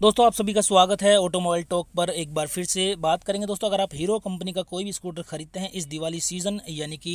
दोस्तों आप सभी का स्वागत है ऑटोमोबाइल टॉक पर एक बार फिर से बात करेंगे दोस्तों अगर आप हीरो कंपनी का कोई भी स्कूटर खरीदते हैं इस दिवाली सीज़न यानी कि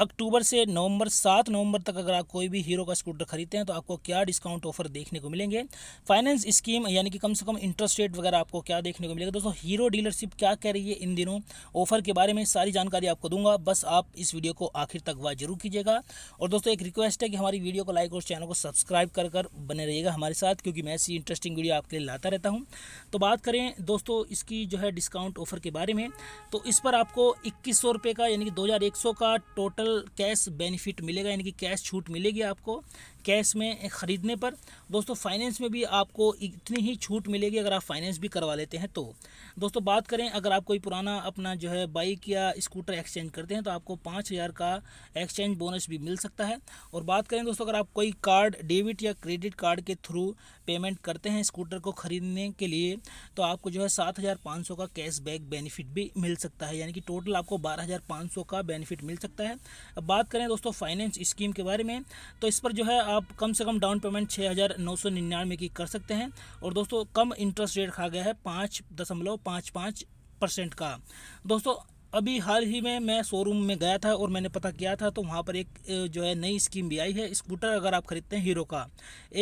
अक्टूबर से नवंबर सात नवंबर तक अगर आप कोई भी हीरो का स्कूटर खरीदते हैं तो आपको क्या डिस्काउंट ऑफर देखने को मिलेंगे फाइनेंस स्कीम यानी कि कम से कम इंटरेस्ट रेट वगैरह आपको क्या देखने को मिलेगा दोस्तों हीरो डीलरशिप क्या कह रही है इन दिनों ऑफर के बारे में सारी जानकारी आपको दूंगा बस आप इस वीडियो को आखिर तक वाह जरूर कीजिएगा और दोस्तों एक रिक्वेस्ट है कि हमारी वीडियो को लाइक और चैनल को सब्सक्राइब कर बने रहिएगा हमारे साथ क्योंकि मैं ऐसी इंटरेस्टिंग वीडियो आपके लिए लाता रहता हूँ तो बात करें दोस्तों इसकी जो है डिस्काउंट ऑफ़र के बारे में तो इस पर आपको इक्कीस सौ का यानी कि दो हज़ार एक सौ का टोटल कैश बेनिफिट मिलेगा यानी कि कैश छूट मिलेगी आपको कैश में ख़रीदने पर दोस्तों फाइनेंस में भी आपको इतनी ही छूट मिलेगी अगर आप फाइनेंस भी करवा लेते हैं तो दोस्तों बात करें अगर आप कोई पुराना अपना जो है बाइक या स्कूटर एक्सचेंज करते हैं तो आपको पाँच हज़ार का एक्सचेंज बोनस भी मिल सकता है और बात करें दोस्तों अगर आप कोई कार्ड डेबिट या क्रेडिट कार्ड के थ्रू पेमेंट करते हैं स्कूटर को ख़रीदने के लिए तो आपको जो है सात हज़ार पाँच सौ का कैशबैक बेनिफिट भी मिल सकता है यानी कि टोटल आपको बारह हज़ार पाँच सौ का बेनिफिट मिल सकता है अब बात करें दोस्तों फाइनेंस स्कीम के बारे में तो इस पर जो है आप आप कम से कम डाउन पेमेंट छः हज़ार नौ सौ निन्यानवे की कर सकते हैं और दोस्तों कम इंटरेस्ट रेट खा गया है पाँच दशमलव पाँच पाँच परसेंट का दोस्तों अभी हाल ही में मैं शोरूम में गया था और मैंने पता किया था तो वहाँ पर एक जो है नई स्कीम भी आई है स्कूटर अगर आप ख़रीदते हैं हीरो का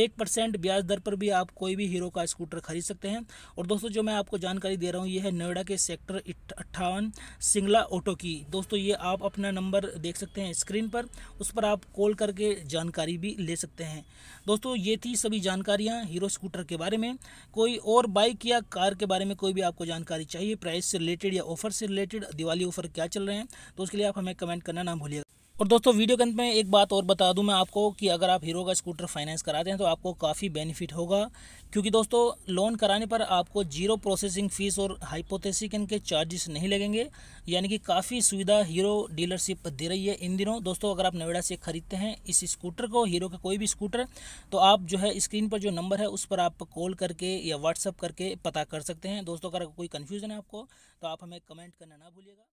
एक परसेंट ब्याज दर पर भी आप कोई भी हीरो का स्कूटर खरीद सकते हैं और दोस्तों जो मैं आपको जानकारी दे रहा हूँ ये है नोएडा के सेक्टर अट्ठावन सिंगला ऑटो की दोस्तों ये आप अपना नंबर देख सकते हैं स्क्रीन पर उस पर आप कॉल करके जानकारी भी ले सकते हैं दोस्तों ये थी सभी जानकारियाँ हीरो स्कूटर के बारे में कोई और बाइक या कार के बारे में कोई भी आपको जानकारी चाहिए प्राइस से रिलेटेड या ऑफर से रिलेटेड दिवाली वाली ऑफ़र क्या चल रहे हैं तो उसके लिए आप हमें कमेंट करना ना भूलिएगा और दोस्तों वीडियो के अंत में एक बात और बता दूं मैं आपको कि अगर आप हीरो का स्कूटर फाइनेंस कराते हैं तो आपको काफ़ी बेनिफिट होगा क्योंकि दोस्तों लोन कराने पर आपको जीरो प्रोसेसिंग फ़ीस और हाइपोथेसिक के चार्जेस नहीं लगेंगे यानी कि काफ़ी सुविधा हीरो डीलरशिप दे रही है इन दिनों दोस्तों अगर आप नोएडा से ख़रीदते हैं इस स्कूटर को हीरो का कोई भी स्कूटर तो आप जो है स्क्रीन पर जो नंबर है उस पर आप कॉल करके या व्हाट्सअप करके पता कर सकते हैं दोस्तों अगर कोई कन्फ्यूज़न है आपको तो आप हमें कमेंट करना ना भूलिएगा